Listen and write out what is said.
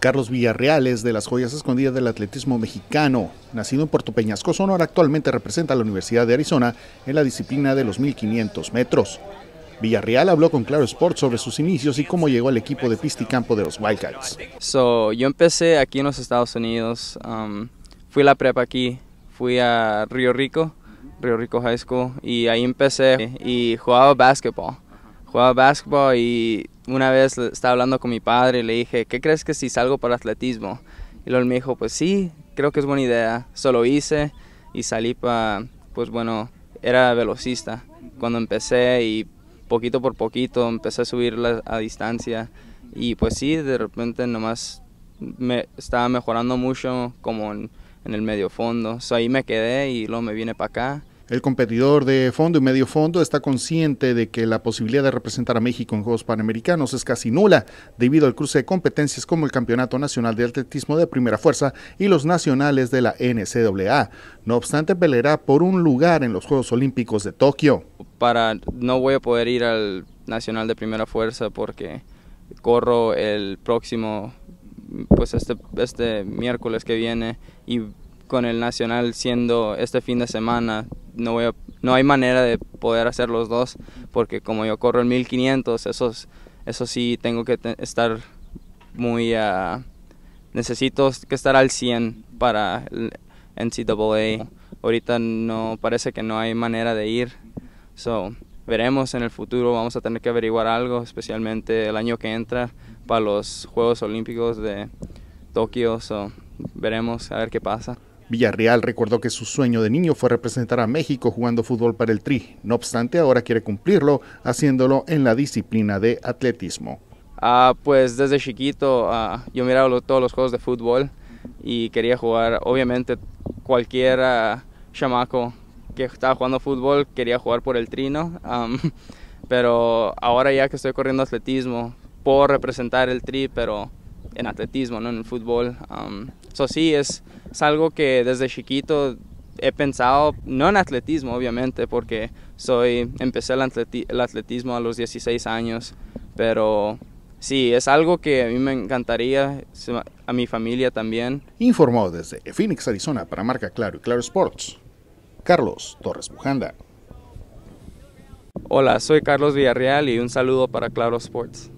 Carlos Villarreal es de las joyas escondidas del atletismo mexicano. Nacido en Puerto Peñasco, Sonora, actualmente representa a la Universidad de Arizona en la disciplina de los 1500 metros. Villarreal habló con Claro Sports sobre sus inicios y cómo llegó al equipo de pista y campo de los Wildcats. So, yo empecé aquí en los Estados Unidos, um, fui la prepa aquí, fui a Río Rico, Río Rico High School, y ahí empecé y jugaba básquetbol. Jugaba básquetbol y una vez estaba hablando con mi padre y le dije, ¿qué crees que si salgo para atletismo? Y lo él me dijo, pues sí, creo que es buena idea. Solo hice y salí para, pues bueno, era velocista. Cuando empecé y poquito por poquito empecé a subir la, a distancia y pues sí, de repente nomás me estaba mejorando mucho como en, el medio fondo. So, ahí me quedé y luego me vine para acá el competidor de fondo y medio fondo está consciente de que la posibilidad de representar a México en Juegos Panamericanos es casi nula debido al cruce de competencias como el Campeonato Nacional de Atletismo de Primera Fuerza y los nacionales de la NCAA. No obstante, peleará por un lugar en los Juegos Olímpicos de Tokio. Para no voy a poder ir al Nacional de Primera Fuerza porque corro el próximo pues este este miércoles que viene y con el Nacional siendo este fin de semana no, no hay manera de poder hacer los dos, porque como yo corro el 1500, esos, eso sí tengo que estar muy... Ah, necesito que estar al 100 para el NCAA. Ahorita no parece que no hay manera de ir. So, veremos en el futuro, vamos a tener que averiguar algo, especialmente el año que entra para los Juegos Olímpicos de Tokio. So, veremos a ver qué pasa. Villarreal recordó que su sueño de niño fue representar a México jugando fútbol para el Tri. No obstante, ahora quiere cumplirlo haciéndolo en la disciplina de atletismo. Ah, pues desde chiquito ah, yo miraba todos los juegos de fútbol y quería jugar. Obviamente cualquier chamaco que estaba jugando fútbol quería jugar por el tri, ¿no? pero ahora ya que estoy corriendo atletismo, puedo representar el Tri, pero en atletismo, no en el fútbol. Eso sí, es es algo que desde chiquito he pensado, no en atletismo obviamente, porque soy, empecé el, atletismo a los 16 años, pero sí, es algo que a mí me encantaría, a mi familia también. Informó desde Phoenix, Arizona, para Marca Claro y Claro Sports, Carlos Torres Bujanda. Hola, soy Carlos Villarreal y un saludo para Claro Sports.